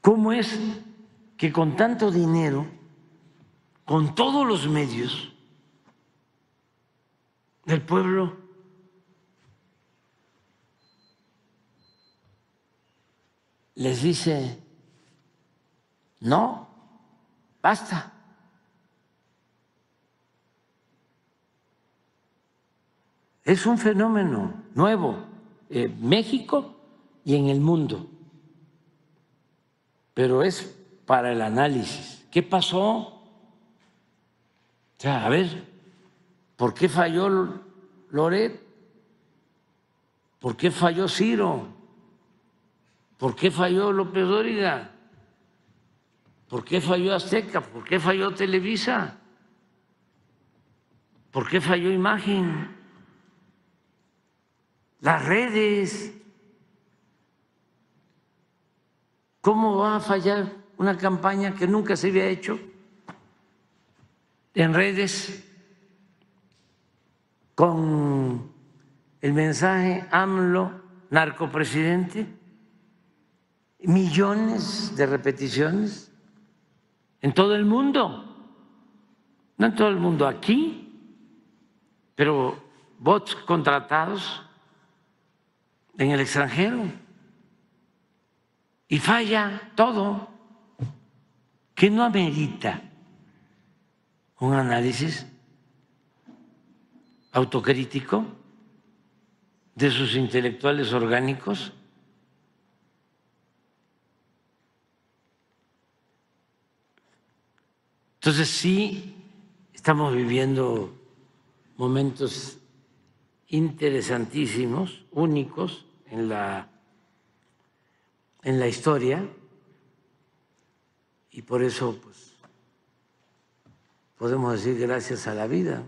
¿Cómo es que con tanto dinero, con todos los medios del pueblo, les dice, no, basta? Es un fenómeno nuevo, en eh, México y en el mundo pero es para el análisis. ¿Qué pasó? a ver, ¿por qué falló Loret? ¿Por qué falló Ciro? ¿Por qué falló López Dóriga? ¿Por qué falló Azteca? ¿Por qué falló Televisa? ¿Por qué falló Imagen? Las redes. ¿Cómo va a fallar una campaña que nunca se había hecho en redes con el mensaje AMLO narcopresidente? Millones de repeticiones en todo el mundo. No en todo el mundo, aquí, pero bots contratados en el extranjero y falla todo, que no amerita un análisis autocrítico de sus intelectuales orgánicos. Entonces sí estamos viviendo momentos interesantísimos, únicos en la en la historia y por eso pues, podemos decir gracias a la vida.